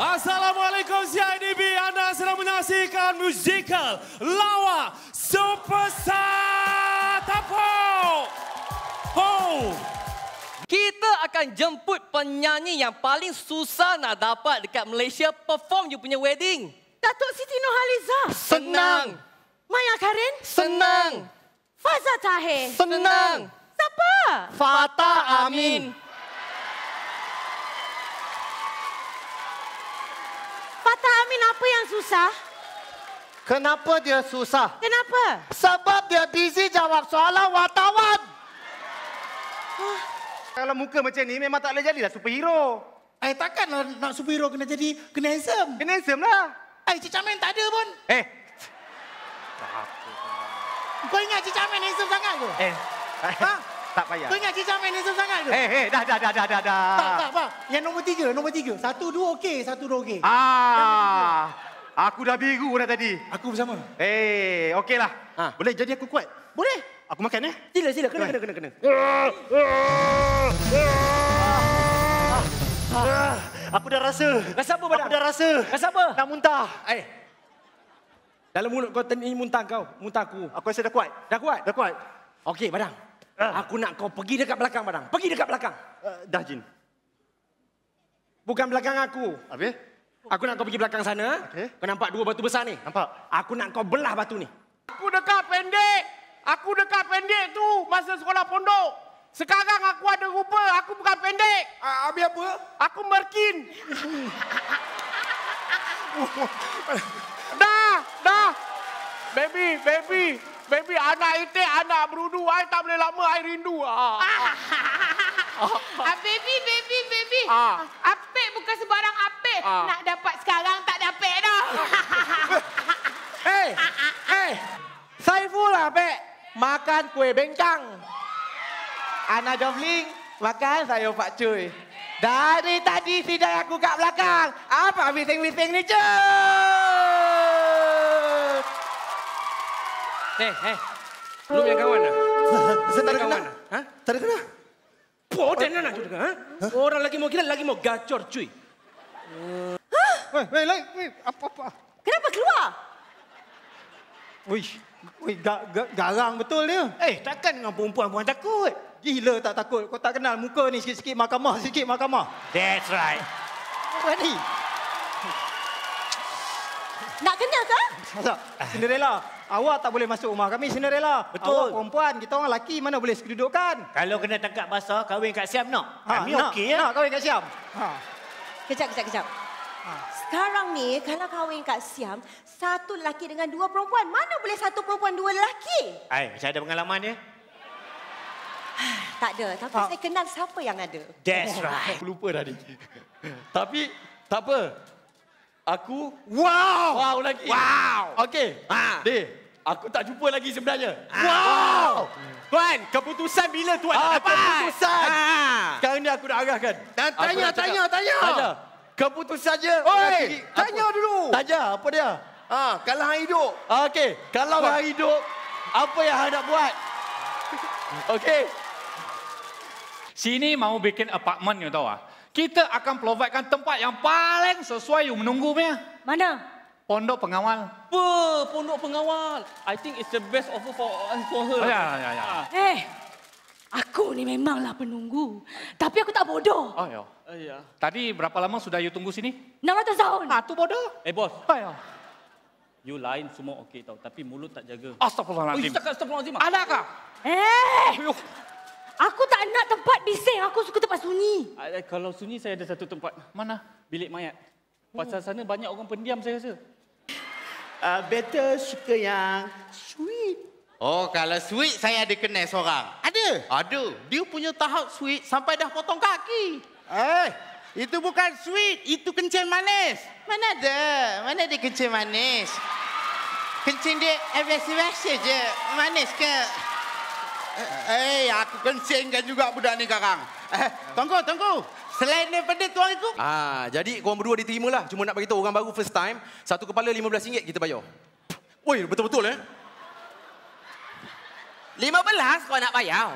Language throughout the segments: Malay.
Assalamualaikum CIDB, anda sedang menyaksikan musikal Lawa Superstar Tapo. Ho. Kita akan jemput penyanyi yang paling susah nak dapat dekat Malaysia perform you punya wedding. Datuk Siti Nohaliza. Senang. Maya Karin. Senang. Faza Tahir. Senang. Siapa? Fatah Amin. Fatah Amin apa yang susah? Kenapa dia susah? Kenapa? Sebab dia busy jawab soalan wartawan. Huh. Ah. Kalau muka macam ni memang tak boleh jadilah superhero. Eh takkanlah nak superhero kena jadi kena handsome. Kena handsome lah. Eh Cik Camin tak ada pun. Eh. Kau ingat Cik Camin handsome sangat ke? Eh. Ha? Tak payah. Kau ingat cicak main itu sangat ke? Hei, eh, eh, hei, dah, dah, dah, dah, dah. Tak, tak, bang. Yang nombor tiga, nombor tiga. Satu, dua okey, satu, dua okey. Ah, aku dah biru dah tadi. Aku bersama. Hei, eh, okeylah. Ha. Boleh jadi aku kuat? Boleh. Aku makan, eh? Sila, sila. Kena, kena, kena, kena. Ah. Aku dah rasa. Rasa apa, badan? Aku dah rasa. Rasa apa? Nak muntah. Eh. Dalam mulut kau ini muntah kau. Muntah aku. Aku rasa dah kuat. Dah kuat? Dah kuat. Okey, badan. Uh. Aku nak kau pergi dekat belakang barang. Pergi dekat belakang. Uh, dah, Jin. Bukan belakang aku. Apa? Aku nak kau pergi belakang sana. Okay. Kau nampak dua batu besar ni? Nampak. Aku nak kau belah batu ni. Aku dekat pendek. Aku dekat pendek tu masa sekolah pondok. Sekarang aku ada rupa. Aku bukan pendek. Uh, Habis apa? Aku merkin. dah, dah. Baby, baby. Baby, anak itik, anak berudu. Saya tak boleh lama, saya rindu. Ah. ah, baby, baby, baby. Ah. Apek bukan sebarang apek. Ah. Nak dapat sekarang, tak dapat dah. hey, hey. Saiful, lah, apek. Makan kuih bengkang. Anak Jomling, makan saya pak cuy. Dari tadi sidai aku kat belakang. Apa bising-bising ni cuy? Eh, eh. Lu punya kawan lah. Saya tak ada kawan dah. Ha? Tak ada kena? Bodoh nak nak juga. Ha? ha? Orang lagi mau kira, lagi mau gacor, cuy. Ha? Wei, wei, wei, apa-apa? Kenapa keluar? Wih, wih, ga, ga, garang betul dia. Eh, takkan dengan perempuan puan takut? Gila tak takut. Kau tak kenal muka ni sikit-sikit mahkamah, sikit mahkamah. That's right. Berani. Nak kenal ke? Tak, Cinderella. Awak tak boleh masuk rumah kami Cinderella. Betul. Awak perempuan, kita orang lelaki mana boleh sekedudukan. Kalau kena tangkap basah, kahwin kat Siam nak? Ha, kami okey ya. Nak kahwin kat Siam. Ha. Kejap, kejap, kejap. Ha. Sekarang ni, kalau kahwin kat Siam, satu lelaki dengan dua perempuan, mana boleh satu perempuan dua lelaki? Hai, macam ada pengalaman ya? Ah, tak ada, tapi ha. saya kenal siapa yang ada. That's oh. right. Aku lupa dah ni. tapi, tak apa. Aku... Wow! Wow lagi. Wow! Okey. Ha. Deh. Aku tak jumpa lagi sebenarnya. Ah. Wow! Hmm. Tuan, keputusan bila tuan ah, nak dapat? Keputusan! Ah. Sekarang ni aku nak arahkan. Dan tanya, nak tanya, tanya, tanya! Keputusan je. Oi, tanya aku, dulu. Tanya, apa dia? Ah, kalau hari hidup. Ah, Okey, kalau hari hidup, apa yang hendak buat? Okey. Sini mau bikin apartmen, you tahu ah? Kita akan providekan tempat yang paling sesuai you menunggu, Mana? Pondok pengawal. Bu, pondok pengawal. I think it's the best offer for uh, for her. Oh, ya, ya, ya. Ah. Eh, aku ni memanglah penunggu. Tapi aku tak bodoh. Oh, ya. Ah, ya. Tadi berapa lama sudah you tunggu sini? 600 tahun. Ah, tu bodoh. Eh, bos. Oh, ya. You lain semua okey tau. Tapi mulut tak jaga. Astagfirullahaladzim. Oh, astagfirullahaladzim. Ada ah. kah? Eh! Ayuh. Aku tak nak tempat bising. Aku suka tempat sunyi. Eh, kalau sunyi, saya ada satu tempat. Mana? Bilik mayat. Pasal oh. sana banyak orang pendiam saya rasa uh, better suka yang sweet. Oh, kalau sweet saya ada kenal seorang. Ada? Ada. Dia punya tahap sweet sampai dah potong kaki. Eh, itu bukan sweet. Itu kencing manis. Mana ada? Mana ada kencing manis? Kencing dia biasa-biasa je. Manis ke? Eh, eh, aku kencingkan juga budak ni sekarang. Eh, tunggu, tunggu. Selain daripada tuan itu. Ah, jadi korang berdua diterimalah. Cuma nak bagi tahu orang baru first time, satu kepala RM15 kita bayar. Woi, betul-betul eh. 15 kau nak bayar.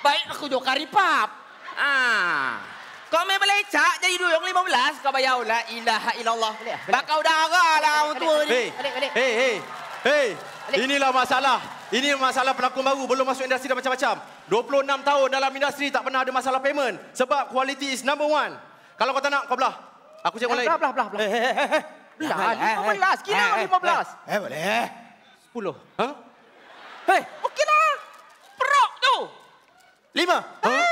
Baik aku jual karipap. Ah. Kau main balai cak jadi dulu yang 15 kau bayar la ilaha illallah. Bakau dah arahlah orang tua ni. Hei, hei, hei. Inilah masalah. Ini masalah pelakon baru belum masuk industri dan macam-macam. 26 tahun dalam industri tak pernah ada masalah payment sebab quality is number one. Kalau kau tak nak kau belah. Aku cakap eh, lain. Belah belah belah. Eh, eh, eh, eh belah. Belah. 15. Kira 15. Eh, boleh. Eh, boleh. 10. Hah? Hei, okeylah. Perak tu. 5. Hah? Hey.